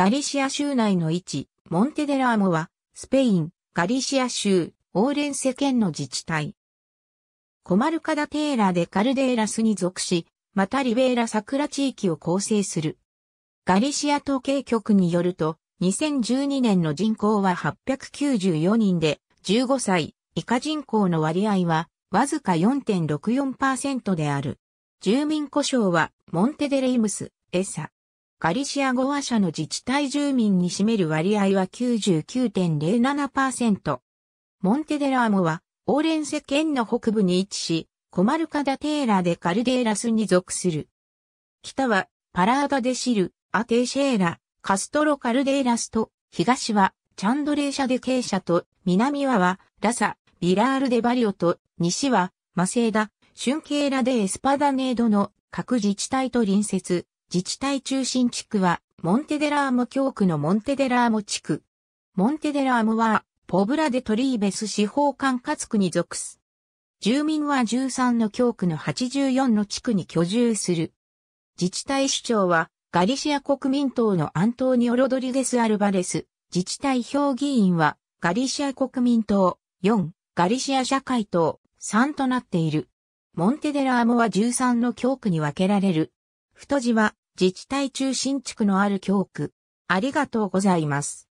ガリシア州内の位置、モンテデラーモは、スペイン、ガリシア州、オーレンセ県の自治体。コマルカダテーラでカルデーラスに属し、またリベーラ桜地域を構成する。ガリシア統計局によると、2012年の人口は894人で、15歳以下人口の割合は、わずか4.64%である。住民故障は、モンテデレイムス、エサ。ガリシア語話者の自治体住民に占める割合は99.07%。モンテデラーモは、オーレンセ県の北部に位置し、コマルカダテーラでカルデーラスに属する。北は、パラーダデシル、アテーシェーラ、カストロカルデーラスと、東は、チャンドレーシャデケーシャと、南はは、ラサ、ビラールデバリオと、西は、マセーダ、シュンケーラデエスパダネードの各自治体と隣接。自治体中心地区は、モンテデラーモ教区のモンテデラーモ地区。モンテデラーモは、ポブラデトリーベス司法管轄区に属す。住民は13の教区の84の地区に居住する。自治体首長は、ガリシア国民党のアントーニオ・ロドリゲス・アルバレス。自治体評議員は、ガリシア国民党、4、ガリシア社会党、3となっている。モンテデラーモは13の教区に分けられる。太字は、自治体中心地区のある教区。ありがとうございます。